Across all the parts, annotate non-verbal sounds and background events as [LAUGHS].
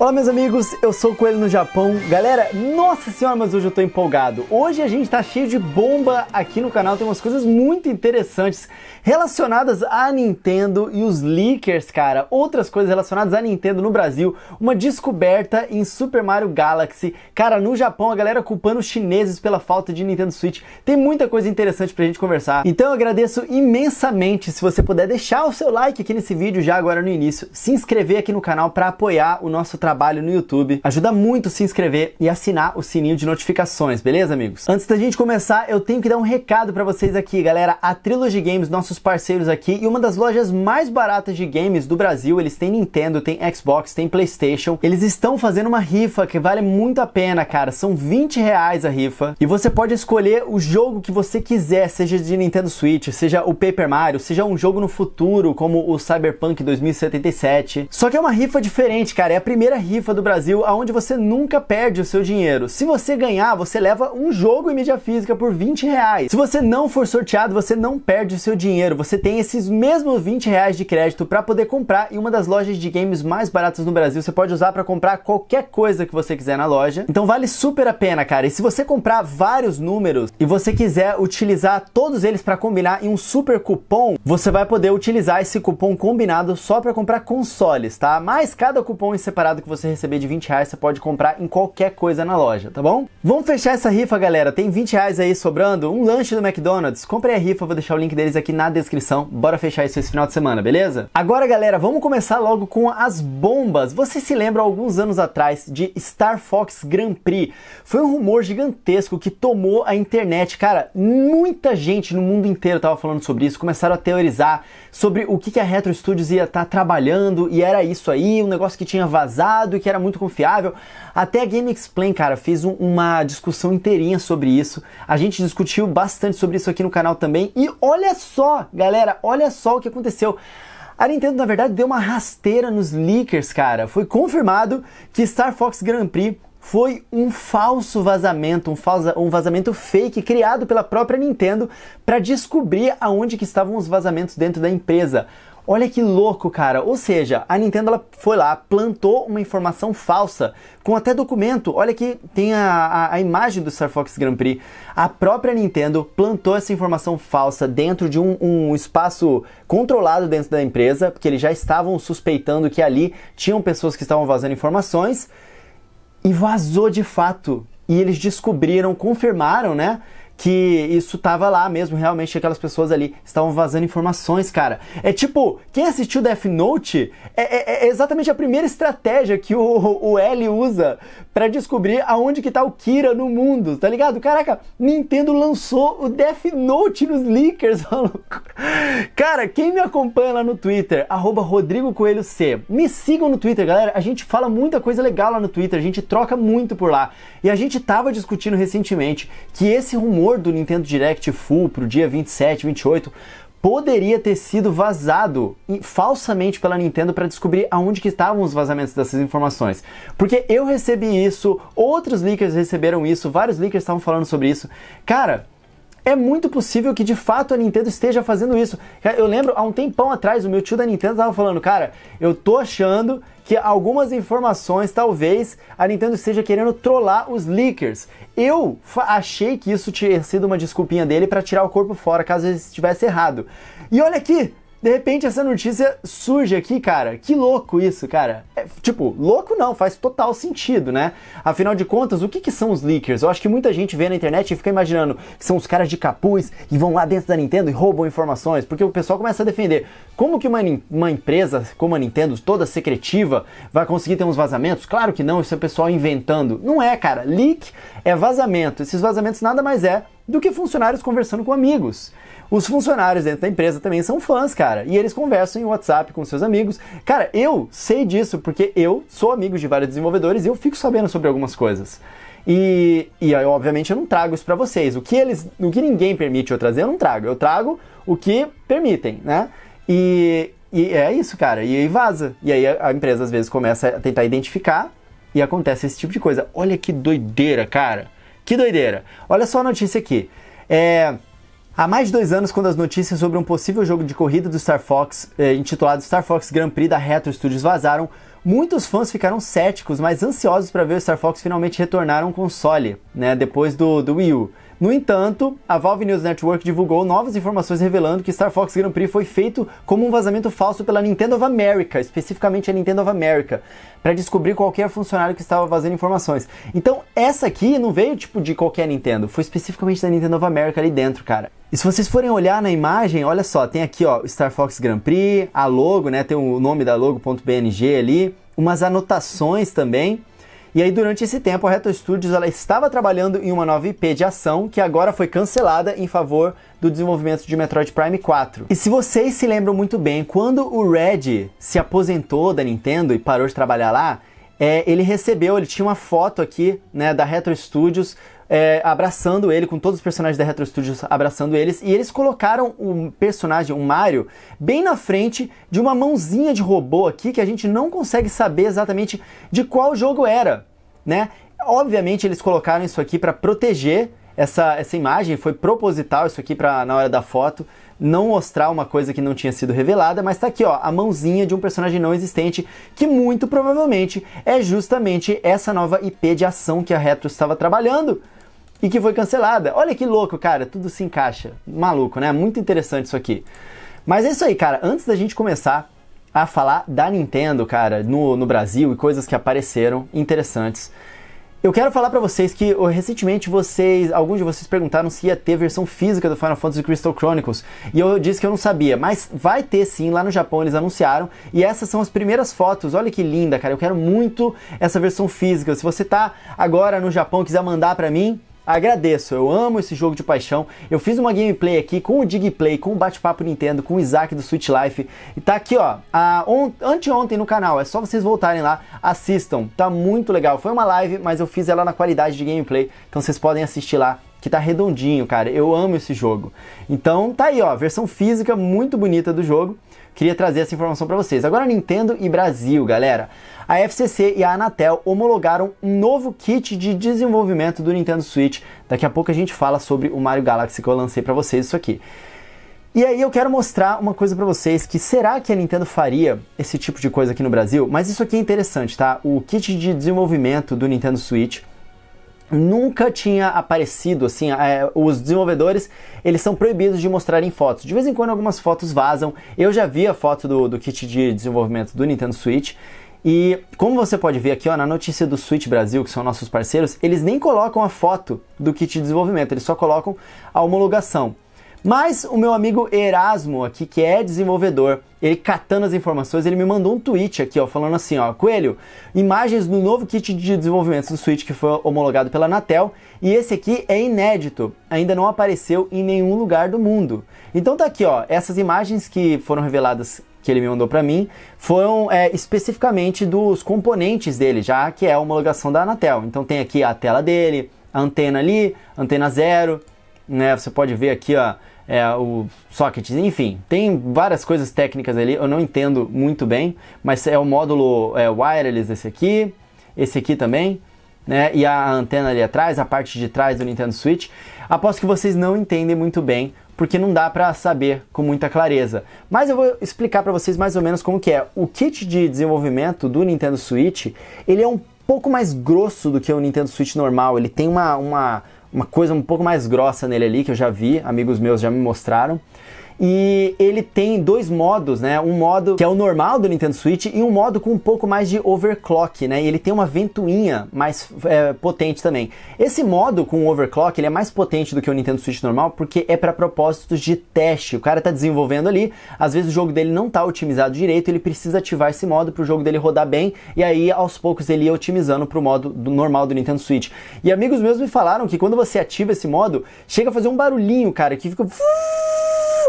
Olá meus amigos, eu sou o Coelho no Japão. Galera, nossa senhora, mas hoje eu tô empolgado. Hoje a gente tá cheio de bomba aqui no canal, tem umas coisas muito interessantes relacionadas à Nintendo e os leakers, cara. Outras coisas relacionadas à Nintendo no Brasil, uma descoberta em Super Mario Galaxy. Cara, no Japão a galera culpando os chineses pela falta de Nintendo Switch. Tem muita coisa interessante pra gente conversar. Então eu agradeço imensamente se você puder deixar o seu like aqui nesse vídeo já agora no início, se inscrever aqui no canal para apoiar o nosso trabalho trabalho no YouTube. Ajuda muito se inscrever e assinar o sininho de notificações, beleza, amigos? Antes da gente começar, eu tenho que dar um recado para vocês aqui, galera. A Trilogy Games, nossos parceiros aqui, e uma das lojas mais baratas de games do Brasil, eles têm Nintendo, tem Xbox, tem PlayStation. Eles estão fazendo uma rifa que vale muito a pena, cara. São 20 reais a rifa. E você pode escolher o jogo que você quiser, seja de Nintendo Switch, seja o Paper Mario, seja um jogo no futuro, como o Cyberpunk 2077. Só que é uma rifa diferente, cara. É a primeira rifa do Brasil aonde você nunca perde o seu dinheiro. Se você ganhar, você leva um jogo em mídia física por 20 reais. Se você não for sorteado, você não perde o seu dinheiro. Você tem esses mesmos 20 reais de crédito para poder comprar em uma das lojas de games mais baratas no Brasil. Você pode usar para comprar qualquer coisa que você quiser na loja. Então vale super a pena, cara. E se você comprar vários números e você quiser utilizar todos eles para combinar em um super cupom, você vai poder utilizar esse cupom combinado só para comprar consoles, tá? Mais cada cupom em separado que que você receber de 20 reais, você pode comprar em qualquer coisa na loja, tá bom? Vamos fechar essa rifa, galera. Tem 20 reais aí sobrando, um lanche do McDonald's. Comprei a rifa, vou deixar o link deles aqui na descrição. Bora fechar isso esse final de semana, beleza? Agora, galera, vamos começar logo com as bombas. Você se lembra alguns anos atrás de Star Fox Grand Prix? Foi um rumor gigantesco que tomou a internet. Cara, muita gente no mundo inteiro tava falando sobre isso, começaram a teorizar sobre o que a Retro Studios ia estar tá trabalhando e era isso aí, um negócio que tinha vazado que era muito confiável. Até a Game Explain, cara, fez um, uma discussão inteirinha sobre isso. A gente discutiu bastante sobre isso aqui no canal também. E olha só, galera, olha só o que aconteceu. A Nintendo, na verdade, deu uma rasteira nos leakers, cara. Foi confirmado que Star Fox Grand Prix foi um falso vazamento, um, falso, um vazamento fake criado pela própria Nintendo para descobrir aonde que estavam os vazamentos dentro da empresa. Olha que louco, cara. Ou seja, a Nintendo ela foi lá, plantou uma informação falsa, com até documento. Olha que tem a, a, a, imagem do Star Fox Grand Prix. A própria Nintendo plantou essa informação falsa dentro de um, um espaço controlado dentro da empresa, porque eles já estavam suspeitando que ali tinham pessoas que estavam vazando informações. E vazou de fato. E eles descobriram, confirmaram, né? que isso tava lá mesmo, realmente aquelas pessoas ali estavam vazando informações, cara. É tipo, quem assistiu Death Note é, é, é exatamente a primeira estratégia que o, o L usa para descobrir aonde que tá o Kira no mundo, tá ligado? Caraca, Nintendo lançou o Death Note nos leakers, maluco. [LAUGHS] Cara, quem me acompanha lá no Twitter, arroba Rodrigo Coelho C, me sigam no Twitter, galera. A gente fala muita coisa legal lá no Twitter, a gente troca muito por lá. E a gente tava discutindo recentemente que esse rumor do Nintendo Direct Full pro dia 27, 28 poderia ter sido vazado falsamente pela Nintendo para descobrir aonde que estavam os vazamentos dessas informações. Porque eu recebi isso, outros leakers receberam isso, vários leakers estavam falando sobre isso. Cara, é muito possível que de fato a Nintendo esteja fazendo isso. Eu lembro há um tempão atrás, o meu tio da Nintendo estava falando, cara, eu tô achando que algumas informações talvez a Nintendo esteja querendo trollar os leakers. Eu achei que isso tinha sido uma desculpinha dele para tirar o corpo fora, caso ele estivesse errado. E olha aqui, de repente essa notícia surge aqui, cara. Que louco isso, cara. É, tipo, louco não, faz total sentido, né? Afinal de contas, o que, que são os leakers? Eu acho que muita gente vê na internet e fica imaginando que são os caras de capuz e vão lá dentro da Nintendo e roubam informações, porque o pessoal começa a defender. Como que uma, uma empresa como a Nintendo, toda secretiva, vai conseguir ter uns vazamentos? Claro que não, isso é o pessoal inventando. Não é, cara. Leak é vazamento. Esses vazamentos nada mais é do que funcionários conversando com amigos. Os funcionários dentro da empresa também são fãs, cara, e eles conversam em WhatsApp com seus amigos. Cara, eu sei disso porque eu sou amigo de vários desenvolvedores e eu fico sabendo sobre algumas coisas. E, e aí, obviamente, eu não trago isso para vocês. O que eles, o que ninguém permite eu trazer, eu não trago. Eu trago o que permitem, né? E, e é isso, cara. E aí vaza. E aí a, a empresa às vezes começa a tentar identificar e acontece esse tipo de coisa. Olha que doideira, cara. Que doideira. Olha só a notícia aqui. É, Há mais de dois anos, quando as notícias sobre um possível jogo de corrida do Star Fox, eh, intitulado Star Fox Grand Prix da Retro Studios, vazaram, muitos fãs ficaram céticos, mas ansiosos para ver o Star Fox finalmente retornar a um console, né, depois do, do Wii U. No entanto, a Valve News Network divulgou novas informações revelando que Star Fox Grand Prix foi feito como um vazamento falso pela Nintendo of America, especificamente a Nintendo of America, para descobrir qualquer funcionário que estava vazando informações. Então, essa aqui não veio tipo de qualquer Nintendo, foi especificamente da Nintendo of America ali dentro, cara. E se vocês forem olhar na imagem, olha só, tem aqui ó, Star Fox Grand Prix, a logo, né, tem o nome da logo.bng ali, umas anotações também e aí, durante esse tempo, a Retro Studios ela estava trabalhando em uma nova IP de ação que agora foi cancelada em favor do desenvolvimento de Metroid Prime 4. E se vocês se lembram muito bem, quando o Red se aposentou da Nintendo e parou de trabalhar lá, é, ele recebeu, ele tinha uma foto aqui né, da Retro Studios é, abraçando ele, com todos os personagens da Retro Studios abraçando eles, e eles colocaram um personagem, um Mario, bem na frente de uma mãozinha de robô aqui que a gente não consegue saber exatamente de qual jogo era né? Obviamente eles colocaram isso aqui para proteger essa, essa imagem, foi proposital isso aqui para na hora da foto não mostrar uma coisa que não tinha sido revelada, mas tá aqui, ó, a mãozinha de um personagem não existente, que muito provavelmente é justamente essa nova IP de ação que a Retro estava trabalhando e que foi cancelada. Olha que louco, cara, tudo se encaixa. Maluco, né? Muito interessante isso aqui. Mas é isso aí, cara. Antes da gente começar, a falar da Nintendo, cara, no, no Brasil e coisas que apareceram interessantes. Eu quero falar para vocês que recentemente vocês, alguns de vocês perguntaram se ia ter versão física do Final Fantasy Crystal Chronicles e eu disse que eu não sabia, mas vai ter sim. Lá no Japão eles anunciaram e essas são as primeiras fotos. Olha que linda, cara! Eu quero muito essa versão física. Se você tá agora no Japão quiser mandar para mim, Agradeço, eu amo esse jogo de paixão. Eu fiz uma gameplay aqui com o Digplay, com o Bate-Papo Nintendo, com o Isaac do Switch Life. E tá aqui, ó, a, on, anteontem no canal. É só vocês voltarem lá, assistam. Tá muito legal. Foi uma live, mas eu fiz ela na qualidade de gameplay. Então vocês podem assistir lá que tá redondinho, cara. Eu amo esse jogo. Então tá aí, ó, versão física muito bonita do jogo. Queria trazer essa informação para vocês. Agora Nintendo e Brasil, galera. A FCC e a Anatel homologaram um novo kit de desenvolvimento do Nintendo Switch. Daqui a pouco a gente fala sobre o Mario Galaxy que eu lancei para vocês isso aqui. E aí eu quero mostrar uma coisa para vocês que será que a Nintendo faria esse tipo de coisa aqui no Brasil? Mas isso aqui é interessante, tá? O kit de desenvolvimento do Nintendo Switch nunca tinha aparecido assim é, os desenvolvedores eles são proibidos de mostrarem fotos de vez em quando algumas fotos vazam eu já vi a foto do, do kit de desenvolvimento do Nintendo Switch e como você pode ver aqui ó, na notícia do Switch Brasil, que são nossos parceiros, eles nem colocam a foto do kit de desenvolvimento, eles só colocam a homologação. Mas o meu amigo Erasmo aqui, que é desenvolvedor, ele catando as informações, ele me mandou um tweet aqui, ó, falando assim, ó, Coelho, imagens do novo kit de desenvolvimento do Switch que foi homologado pela Anatel, e esse aqui é inédito, ainda não apareceu em nenhum lugar do mundo. Então tá aqui, ó, essas imagens que foram reveladas que ele me mandou para mim foram é, especificamente dos componentes dele, já que é a homologação da Anatel. Então tem aqui a tela dele, a antena ali, antena zero, né? Você pode ver aqui, ó, é, o socket, enfim, tem várias coisas técnicas ali, eu não entendo muito bem, mas é o módulo é, wireless esse aqui, esse aqui também, né? E a antena ali atrás, a parte de trás do Nintendo Switch. Aposto que vocês não entendem muito bem, porque não dá para saber com muita clareza. Mas eu vou explicar para vocês mais ou menos como que é. O kit de desenvolvimento do Nintendo Switch, ele é um pouco mais grosso do que o Nintendo Switch normal, ele tem uma, uma uma coisa um pouco mais grossa nele ali, que eu já vi, amigos meus já me mostraram e ele tem dois modos, né? Um modo que é o normal do Nintendo Switch e um modo com um pouco mais de overclock, né? E ele tem uma ventoinha mais é, potente também. Esse modo com overclock, ele é mais potente do que o Nintendo Switch normal porque é para propósitos de teste. O cara tá desenvolvendo ali, às vezes o jogo dele não tá otimizado direito, ele precisa ativar esse modo para o jogo dele rodar bem e aí aos poucos ele ia otimizando pro modo do normal do Nintendo Switch. E amigos meus me falaram que quando você ativa esse modo, chega a fazer um barulhinho, cara, que fica [LAUGHS]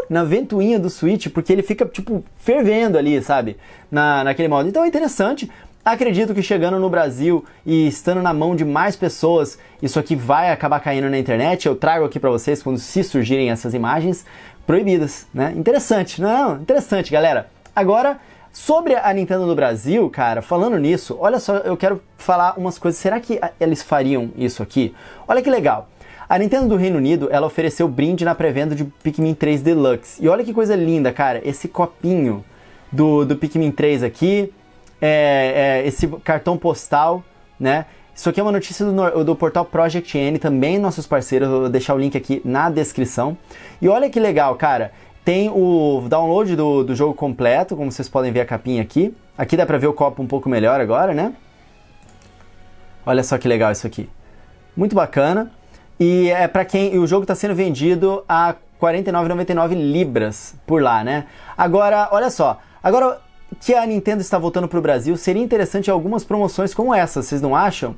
na na ventoinha do Switch, porque ele fica, tipo, fervendo ali, sabe? Na, naquele modo. Então é interessante. Acredito que chegando no Brasil e estando na mão de mais pessoas, isso aqui vai acabar caindo na internet. Eu trago aqui para vocês quando se surgirem essas imagens proibidas, né? Interessante, não, não, interessante, galera. Agora, sobre a Nintendo no Brasil, cara, falando nisso, olha só, eu quero falar umas coisas. Será que eles fariam isso aqui? Olha que legal. A Nintendo do Reino Unido, ela ofereceu brinde na pré-venda de Pikmin 3 Deluxe. E olha que coisa linda, cara, esse copinho do, do Pikmin 3 aqui, é, é, esse cartão postal, né? Isso aqui é uma notícia do, do, portal Project N, também nossos parceiros, vou deixar o link aqui na descrição. E olha que legal, cara, tem o download do, do jogo completo, como vocês podem ver a capinha aqui. Aqui dá pra ver o copo um pouco melhor agora, né? Olha só que legal isso aqui. Muito bacana. E é para quem e o jogo está sendo vendido a 49,99 libras por lá, né? Agora, olha só. Agora que a Nintendo está voltando para o Brasil, seria interessante algumas promoções como essa, vocês não acham?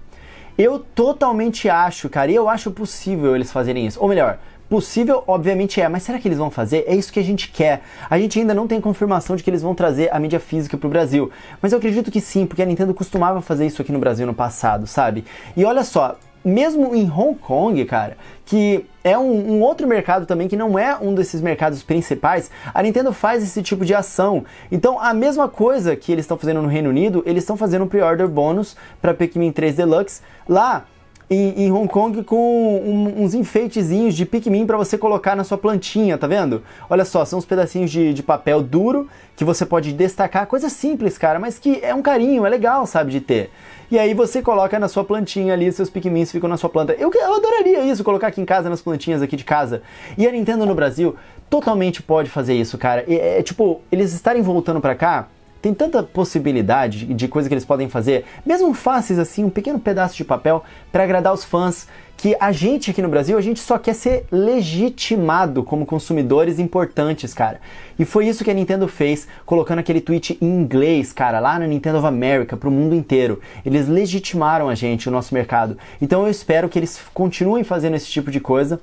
Eu totalmente acho, cara, e eu acho possível eles fazerem isso. Ou melhor, possível obviamente é, mas será que eles vão fazer? É isso que a gente quer. A gente ainda não tem confirmação de que eles vão trazer a mídia física para o Brasil, mas eu acredito que sim, porque a Nintendo costumava fazer isso aqui no Brasil no passado, sabe? E olha só, mesmo em Hong Kong, cara, que é um, um, outro mercado também que não é um desses mercados principais, a Nintendo faz esse tipo de ação. Então, a mesma coisa que eles estão fazendo no Reino Unido, eles estão fazendo um pre-order bônus para Pikmin 3 Deluxe lá em, em Hong Kong com um, uns enfeitezinhos de Pikmin para você colocar na sua plantinha, tá vendo? Olha só, são uns pedacinhos de, de papel duro que você pode destacar, coisa simples, cara, mas que é um carinho, é legal, sabe, de ter. E aí você coloca na sua plantinha ali, seus Pikmin ficam na sua planta. Eu, eu adoraria isso, colocar aqui em casa, nas plantinhas aqui de casa. E a Nintendo no Brasil totalmente pode fazer isso, cara. É, é tipo, eles estarem voltando pra cá tem tanta possibilidade de, coisa que eles podem fazer, mesmo fáceis assim, um pequeno pedaço de papel para agradar os fãs, que a gente aqui no Brasil, a gente só quer ser legitimado como consumidores importantes, cara. E foi isso que a Nintendo fez, colocando aquele tweet em inglês, cara, lá na Nintendo of America, pro mundo inteiro. Eles legitimaram a gente, o nosso mercado. Então eu espero que eles continuem fazendo esse tipo de coisa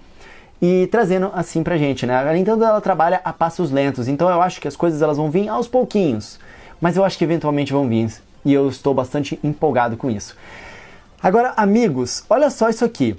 e trazendo assim pra gente, né? A Nintendo ela trabalha a passos lentos, então eu acho que as coisas elas vão vir aos pouquinhos mas eu acho que eventualmente vão vir e eu estou bastante empolgado com isso. Agora, amigos, olha só isso aqui.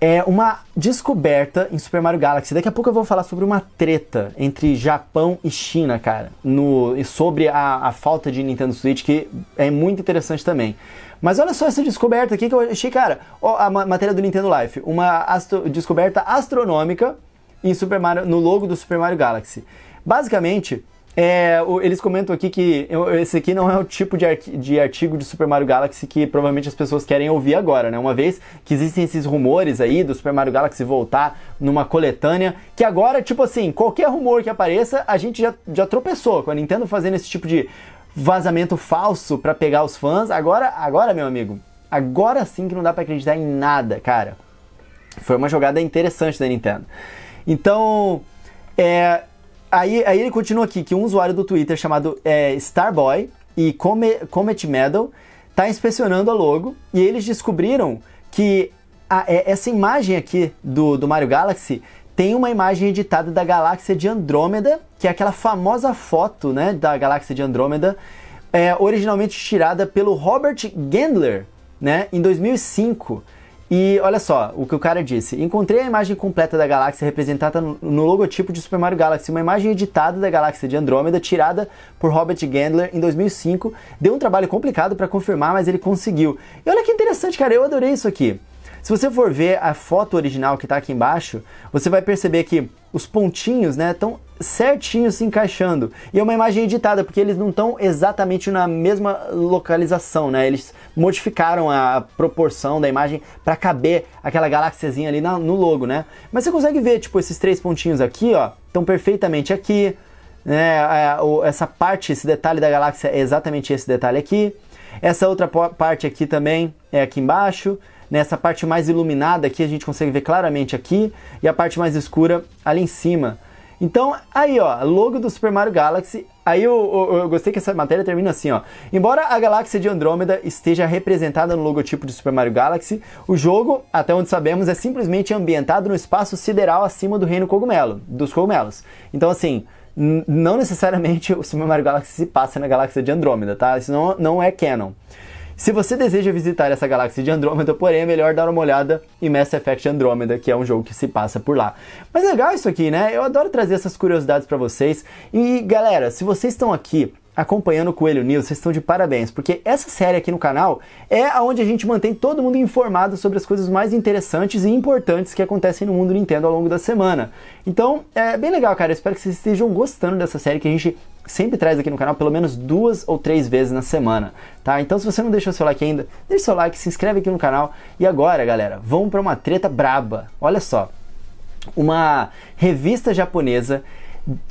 É uma descoberta em Super Mario Galaxy. Daqui a pouco eu vou falar sobre uma treta entre Japão e China, cara, no, sobre a, a falta de Nintendo Switch, que é muito interessante também. Mas olha só essa descoberta aqui que eu achei, cara. Ó, a matéria do Nintendo Life, uma astro, descoberta astronômica em Super Mario, no logo do Super Mario Galaxy. Basicamente, é, eles comentam aqui que esse aqui não é o tipo de, de artigo de Super Mario Galaxy que provavelmente as pessoas querem ouvir agora, né? Uma vez que existem esses rumores aí do Super Mario Galaxy voltar numa coletânea, que agora, tipo assim, qualquer rumor que apareça, a gente já, já tropeçou com a Nintendo fazendo esse tipo de vazamento falso para pegar os fãs. Agora, agora, meu amigo, agora sim que não dá para acreditar em nada, cara. Foi uma jogada interessante da Nintendo. Então, é, Aí, aí ele continua aqui que um usuário do Twitter chamado é, Starboy e Comet Medal está inspecionando a logo e eles descobriram que a, é, essa imagem aqui do, do Mario Galaxy tem uma imagem editada da galáxia de Andrômeda, que é aquela famosa foto né, da galáxia de Andrômeda, é, originalmente tirada pelo Robert Gendler né, em 2005. E olha só o que o cara disse. Encontrei a imagem completa da galáxia representada no, logotipo de Super Mario Galaxy, uma imagem editada da galáxia de Andrômeda tirada por Robert Gandler em 2005. Deu um trabalho complicado para confirmar, mas ele conseguiu. E olha que interessante, cara, eu adorei isso aqui. Se você for ver a foto original que está aqui embaixo, você vai perceber que os pontinhos né, estão certinho se encaixando. E é uma imagem editada, porque eles não estão exatamente na mesma localização, né? Eles modificaram a proporção da imagem para caber aquela galáxiazinha ali na, no logo, né? Mas você consegue ver, tipo, esses três pontinhos aqui, ó, estão perfeitamente aqui, né? É, essa parte, esse detalhe da galáxia é exatamente esse detalhe aqui. Essa outra parte aqui também é aqui embaixo. Nessa parte mais iluminada aqui, a gente consegue ver claramente aqui, e a parte mais escura ali em cima. Então, aí ó, logo do Super Mario Galaxy. Aí eu, eu, eu, gostei que essa matéria termina assim, ó. Embora a galáxia de Andrômeda esteja representada no logotipo de Super Mario Galaxy, o jogo, até onde sabemos, é simplesmente ambientado no espaço sideral acima do reino cogumelo, dos cogumelos. Então, assim, não necessariamente o Super Mario Galaxy se passa na galáxia de Andrômeda, tá? Isso não, não é canon. Se você deseja visitar essa galáxia de Andrômeda, porém é melhor dar uma olhada em Mass Effect Andrômeda, que é um jogo que se passa por lá. Mas é legal isso aqui, né? Eu adoro trazer essas curiosidades para vocês. E galera, se vocês estão aqui acompanhando o Coelho News, vocês estão de parabéns, porque essa série aqui no canal é aonde a gente mantém todo mundo informado sobre as coisas mais interessantes e importantes que acontecem no mundo Nintendo ao longo da semana. Então, é bem legal, cara. espero que vocês estejam gostando dessa série que a gente sempre traz aqui no canal pelo menos duas ou três vezes na semana, tá? Então, se você não deixou seu like ainda, deixa seu like, se inscreve aqui no canal. E agora, galera, vamos para uma treta braba. Olha só. Uma revista japonesa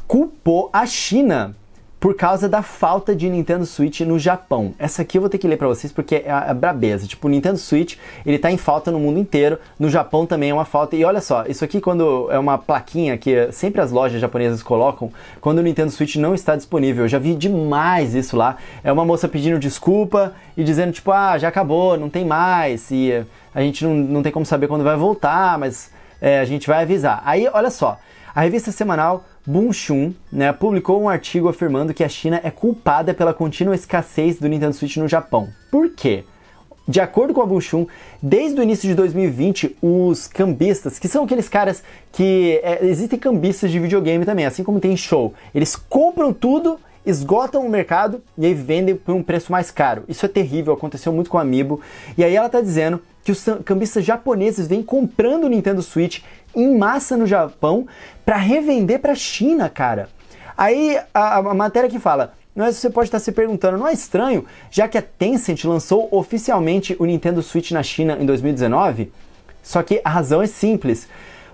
culpou a China por causa da falta de Nintendo Switch no Japão. Essa aqui eu vou ter que ler para vocês porque é, é a brabeza. Tipo, o Nintendo Switch, ele tá em falta no mundo inteiro, no Japão também é uma falta. E olha só, isso aqui quando é uma plaquinha que sempre as lojas japonesas colocam quando o Nintendo Switch não está disponível. Eu já vi demais isso lá. É uma moça pedindo desculpa e dizendo tipo, ah, já acabou, não tem mais e a gente não, não tem como saber quando vai voltar, mas é, a gente vai avisar. Aí, olha só, a revista semanal Bunshun né, publicou um artigo afirmando que a China é culpada pela contínua escassez do Nintendo Switch no Japão. Por quê? De acordo com a Bunshun, desde o início de 2020, os cambistas, que são aqueles caras que é, existem cambistas de videogame também, assim como tem show, eles compram tudo esgotam o mercado e aí vendem por um preço mais caro. Isso é terrível, aconteceu muito com a Amiibo. E aí ela está dizendo que os cambistas japoneses vêm comprando o Nintendo Switch em massa no Japão para revender para a China, cara. Aí a, a matéria que fala, mas você pode estar tá se perguntando, não é estranho, já que a Tencent lançou oficialmente o Nintendo Switch na China em 2019? Só que a razão é simples.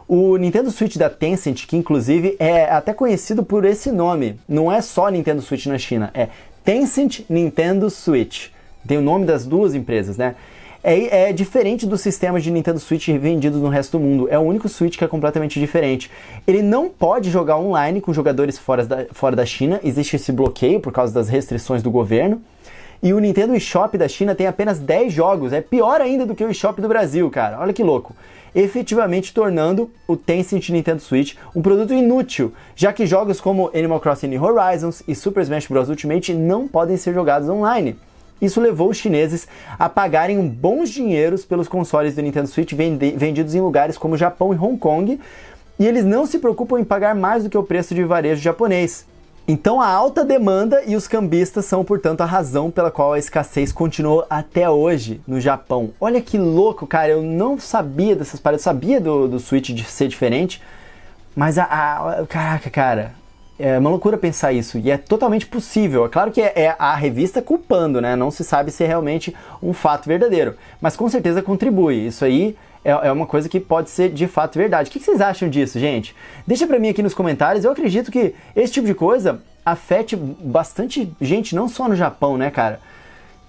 O Nintendo Switch da Tencent, que inclusive é até conhecido por esse nome, não é só Nintendo Switch na China, é Tencent Nintendo Switch. Tem o nome das duas empresas, né? É, é, diferente dos sistemas de Nintendo Switch vendidos no resto do mundo. É o único Switch que é completamente diferente. Ele não pode jogar online com jogadores fora da, fora da China, existe esse bloqueio por causa das restrições do governo. E o Nintendo eShop da China tem apenas 10 jogos, é pior ainda do que o eShop do Brasil, cara. Olha que louco efetivamente tornando o Tencent Nintendo Switch um produto inútil, já que jogos como Animal Crossing New Horizons e Super Smash Bros. Ultimate não podem ser jogados online. Isso levou os chineses a pagarem bons dinheiros pelos consoles do Nintendo Switch vendidos em lugares como Japão e Hong Kong, e eles não se preocupam em pagar mais do que o preço de varejo japonês. Então a alta demanda e os cambistas são, portanto, a razão pela qual a escassez continuou até hoje no Japão. Olha que louco, cara, eu não sabia dessas paradas, eu sabia do, do Switch de ser diferente, mas a, a caraca, cara, é uma loucura pensar isso, e é totalmente possível. É claro que é, é, a revista culpando, né? Não se sabe se é realmente um fato verdadeiro, mas com certeza contribui. Isso aí é, é uma coisa que pode ser de fato verdade. O que vocês acham disso, gente? Deixa para mim aqui nos comentários. Eu acredito que esse tipo de coisa afete bastante gente, não só no Japão, né, cara?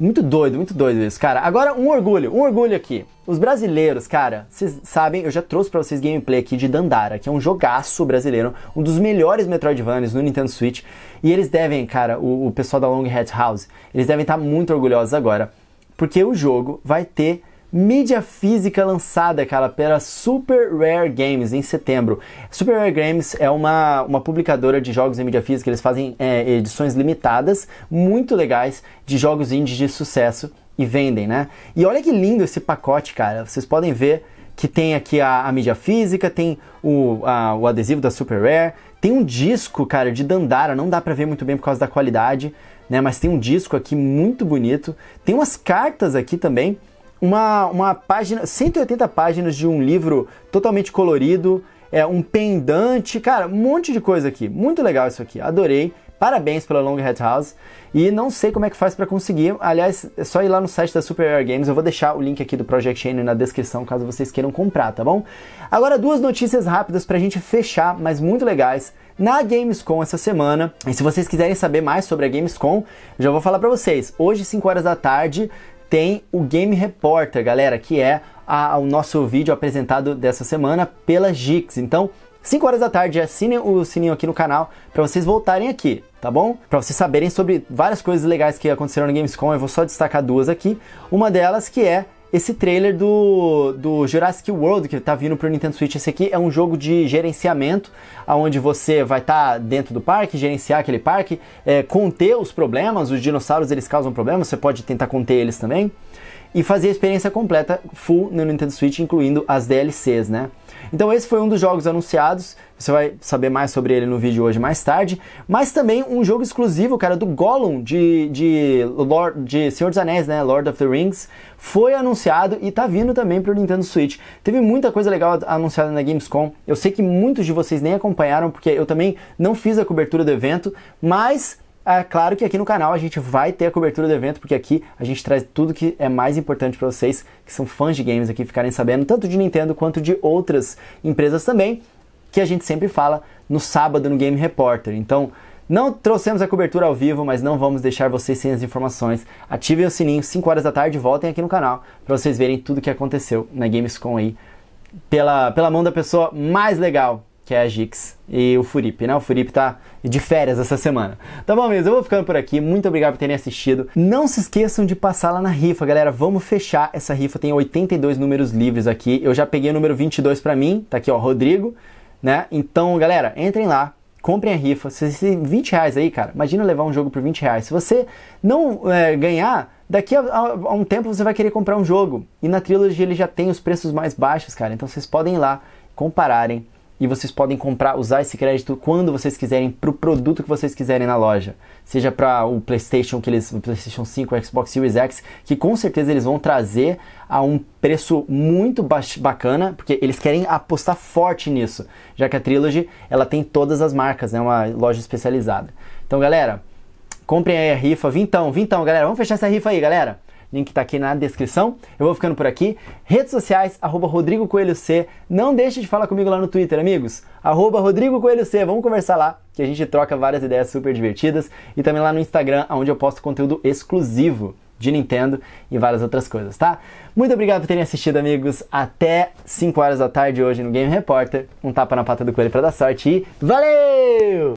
Muito doido, muito doido isso, cara. Agora, um orgulho, um orgulho aqui. Os brasileiros, cara, vocês sabem, eu já trouxe para vocês gameplay aqui de Dandara, que é um jogaço brasileiro, um dos melhores Metroidvanias no Nintendo Switch. E eles devem, cara, o, o pessoal da Long House, eles devem estar tá muito orgulhosos agora, porque o jogo vai ter mídia física lançada, cara, pela Super Rare Games em setembro. Super Rare Games é uma, uma publicadora de jogos em mídia física, eles fazem é, edições limitadas, muito legais, de jogos indies de sucesso e vendem, né? E olha que lindo esse pacote, cara. Vocês podem ver que tem aqui a, a mídia física, tem o, a, o adesivo da Super Rare, tem um disco, cara, de Dandara, não dá pra ver muito bem por causa da qualidade, né? Mas tem um disco aqui muito bonito, tem umas cartas aqui também uma, uma página, 180 páginas de um livro totalmente colorido, é um pendante, cara, um monte de coisa aqui. Muito legal isso aqui, adorei. Parabéns pela Longhead House. E não sei como é que faz para conseguir. Aliás, é só ir lá no site da Super Air Games. Eu vou deixar o link aqui do Project N na descrição caso vocês queiram comprar, tá bom? Agora, duas notícias rápidas pra gente fechar, mas muito legais. Na Gamescom essa semana, e se vocês quiserem saber mais sobre a Gamescom, já vou falar para vocês. Hoje, 5 horas da tarde, tem o Game Reporter, galera, que é a, o nosso vídeo apresentado dessa semana pela Gix. Então, 5 horas da tarde, assinem o sininho aqui no canal para vocês voltarem aqui, tá bom? Para vocês saberem sobre várias coisas legais que aconteceram no Gamescom, eu vou só destacar duas aqui. Uma delas que é esse trailer do, do Jurassic World que tá vindo pro Nintendo Switch. Esse aqui é um jogo de gerenciamento, onde você vai estar tá dentro do parque, gerenciar aquele parque, é, conter os problemas, os dinossauros eles causam problemas, você pode tentar conter eles também. E fazer a experiência completa full no Nintendo Switch, incluindo as DLCs, né? Então esse foi um dos jogos anunciados, você vai saber mais sobre ele no vídeo hoje mais tarde, mas também um jogo exclusivo, cara, do Gollum de, de, Lord, de Senhor dos Anéis, né, Lord of the Rings, foi anunciado e tá vindo também pro Nintendo Switch. Teve muita coisa legal anunciada na Gamescom, eu sei que muitos de vocês nem acompanharam, porque eu também não fiz a cobertura do evento, mas é claro que aqui no canal a gente vai ter a cobertura do evento, porque aqui a gente traz tudo que é mais importante para vocês, que são fãs de games aqui, ficarem sabendo tanto de Nintendo quanto de outras empresas também, que a gente sempre fala no sábado no Game Reporter. Então, não trouxemos a cobertura ao vivo, mas não vamos deixar vocês sem as informações. Ativem o sininho, 5 horas da tarde, voltem aqui no canal para vocês verem tudo o que aconteceu na Gamescom aí, pela, pela mão da pessoa mais legal que é a Gix e o Furipe, né? O Furipe tá de férias essa semana. Tá bom, mesmo? Eu vou ficando por aqui. Muito obrigado por terem assistido. Não se esqueçam de passar lá na rifa, galera. Vamos fechar essa rifa. Tem 82 números livres aqui. Eu já peguei o número 22 para mim. Tá aqui, ó, Rodrigo, né? Então, galera, entrem lá. Comprem a rifa, se 20 reais aí, cara. Imagina levar um jogo por 20 reais. Se você não é, ganhar, daqui a, a, a, um tempo você vai querer comprar um jogo. E na trilogia ele já tem os preços mais baixos, cara. Então vocês podem ir lá compararem e vocês podem comprar, usar esse crédito quando vocês quiserem para o produto que vocês quiserem na loja, seja para o PlayStation que eles, o PlayStation 5, o Xbox Series X, que com certeza eles vão trazer a um preço muito bacana, porque eles querem apostar forte nisso, já que a Trilogy ela tem todas as marcas, né? é né, uma loja especializada. Então, galera, comprem aí a rifa, vintão, vintão, galera, vamos fechar essa rifa aí, galera link está aqui na descrição. Eu vou ficando por aqui. Redes sociais, arroba Rodrigo Coelho C. Não deixe de falar comigo lá no Twitter, amigos. Arroba Rodrigo Coelho C. Vamos conversar lá, que a gente troca várias ideias super divertidas. E também lá no Instagram, onde eu posto conteúdo exclusivo de Nintendo e várias outras coisas, tá? Muito obrigado por terem assistido, amigos. Até 5 horas da tarde hoje no Game Reporter. Um tapa na pata do coelho para dar sorte e valeu!